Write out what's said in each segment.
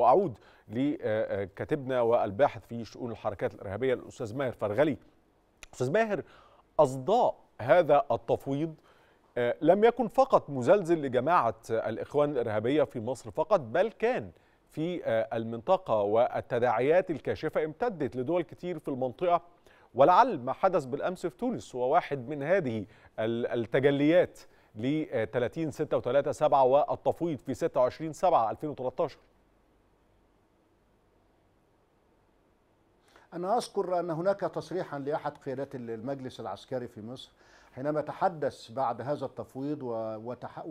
واعود لكاتبنا والباحث في شؤون الحركات الارهابيه الاستاذ ماهر فرغلي. استاذ ماهر اصداء هذا التفويض آه، لم يكن فقط مزلزل لجماعه الاخوان الارهابيه في مصر فقط بل كان في آه، المنطقه والتداعيات الكاشفه امتدت لدول كتير في المنطقه ولعل ما حدث بالامس في تونس هو واحد من هذه التجليات ل 30 6 و3 7 والتفويض في 26 7 2013 أنا أذكر أن هناك تصريحا لأحد قيادات المجلس العسكري في مصر حينما تحدث بعد هذا التفويض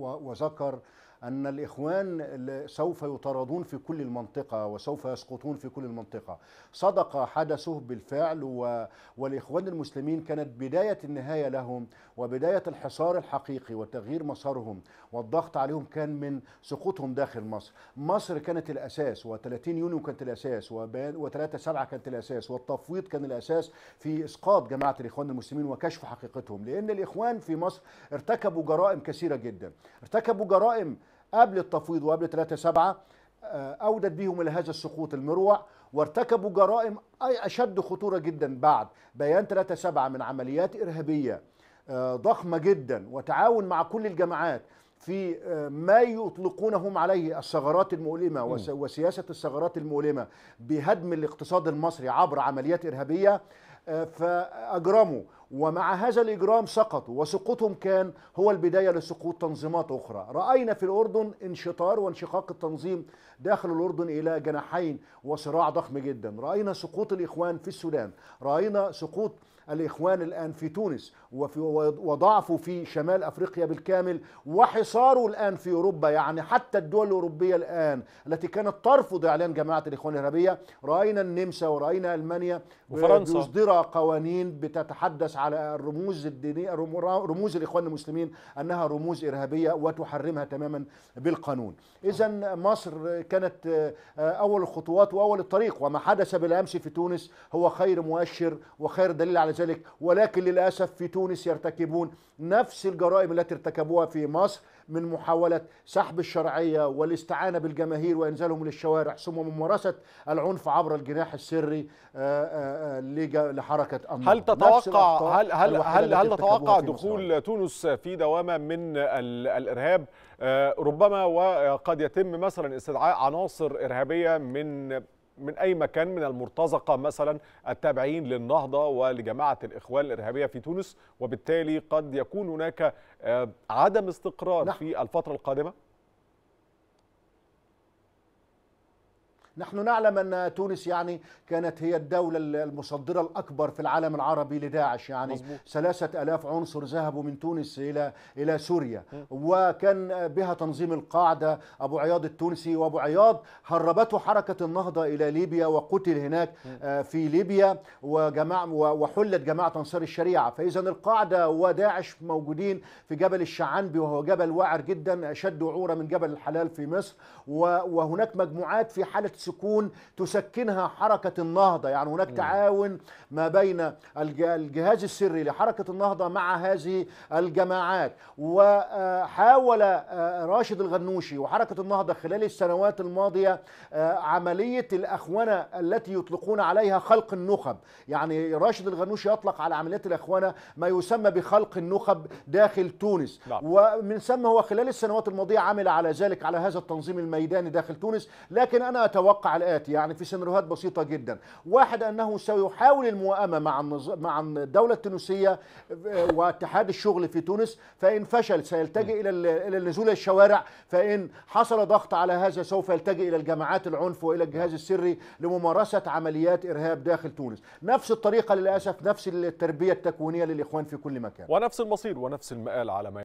وذكر أن الإخوان سوف يطردون في كل المنطقة وسوف يسقطون في كل المنطقة صدق حدثه بالفعل و... والإخوان المسلمين كانت بداية النهاية لهم وبداية الحصار الحقيقي وتغيير مسارهم والضغط عليهم كان من سقوطهم داخل مصر مصر كانت الأساس و30 يونيو كانت الأساس و3 سبعة كانت الأساس والتفويض كان الأساس في إسقاط جماعة الإخوان المسلمين وكشف حقيقتهم لأن الإخوان في مصر ارتكبوا جرائم كثيرة جدا ارتكبوا جرائم قبل التفويض وقبل 3 7 آه، أودت بهم إلى هذا السقوط المروع وارتكبوا جرائم اي أشد خطورة جدا بعد بيان 3 7 من عمليات إرهابية آه، ضخمة جدا وتعاون مع كل الجماعات في آه، ما يطلقونهم عليه الثغرات المؤلمة وسياسة الثغرات المؤلمة بهدم الاقتصاد المصري عبر عمليات إرهابية فأجرموا ومع هذا الإجرام سقطوا وسقوطهم كان هو البداية لسقوط تنظيمات أخرى رأينا في الأردن انشطار وانشقاق التنظيم داخل الأردن إلى جناحين وصراع ضخم جدا رأينا سقوط الإخوان في السودان رأينا سقوط الإخوان الآن في تونس وفي وضعفه في شمال أفريقيا بالكامل وحصاره الآن في أوروبا يعني حتى الدول الأوروبية الآن التي كانت ترفض إعلان جماعة الإخوان الإرهابية رأينا النمسا ورأينا ألمانيا وفرنسا قوانين بتتحدث على الرموز الدينية رموز الإخوان المسلمين أنها رموز إرهابية وتحرمها تماما بالقانون إذا مصر كانت آه، أول الخطوات وأول الطريق وما حدث بالأمس في تونس هو خير مؤشر وخير دليل على ذلك ولكن للأسف في تونس يرتكبون نفس الجرائم التي ارتكبوها في مصر من محاولة سحب الشرعية والاستعانة بالجماهير وإنزالهم للشوارع ثم ممارسة العنف عبر الجناح السري آه، آه، لحركة امن هل تتوقع هل هل هل, هل نتوقع دخول تونس في دوامه من الارهاب آه، ربما وقد يتم مثلا استدعاء عناصر ارهابيه من من اي مكان من المرتزقه مثلا التابعين للنهضه ولجماعه الاخوان الارهابيه في تونس وبالتالي قد يكون هناك آه، عدم استقرار نعم. في الفتره القادمه نحن نعلم أن تونس يعني كانت هي الدولة المصدرة الأكبر في العالم العربي لداعش يعني مزبوط. ثلاثة ألاف عنصر ذهبوا من تونس إلى إلى سوريا وكان بها تنظيم القاعدة أبو عياض التونسي وأبو عياض هربته حركة النهضة إلى ليبيا وقتل هناك آه، في ليبيا وجماعة وحلت جماعة أنصار الشريعة فإذا القاعدة وداعش موجودين في جبل الشعنبي وهو جبل وعر جدا أشد وعورة من جبل الحلال في مصر وهناك مجموعات في حالة سكون تسكنها حركة النهضة يعني هناك تعاون ما بين الجهاز السري لحركة النهضة مع هذه الجماعات وحاول آه، راشد الغنوشي وحركة النهضة خلال السنوات الماضية آه، عملية الأخونة التي يطلقون عليها خلق النخب يعني راشد الغنوشي يطلق على عمليات الأخوانة ما يسمى بخلق النخب داخل تونس نعم. ومن ثم هو خلال السنوات الماضية عمل على ذلك على هذا التنظيم الميداني داخل تونس لكن أنا أتوقع يتوقع الآتي يعني في سيناريوهات بسيطة جدا واحد أنه سيحاول الموائمة مع مع الدولة التونسية آه، واتحاد الشغل في تونس فإن فشل سيلتجئ إلى إلى النزول الشوارع فإن حصل ضغط على هذا سوف يلتجئ إلى الجماعات العنف وإلى الجهاز السري لممارسة عمليات إرهاب داخل تونس نفس الطريقة للأسف نفس التربية التكوينية للإخوان في كل مكان ونفس المصير ونفس المآل على ما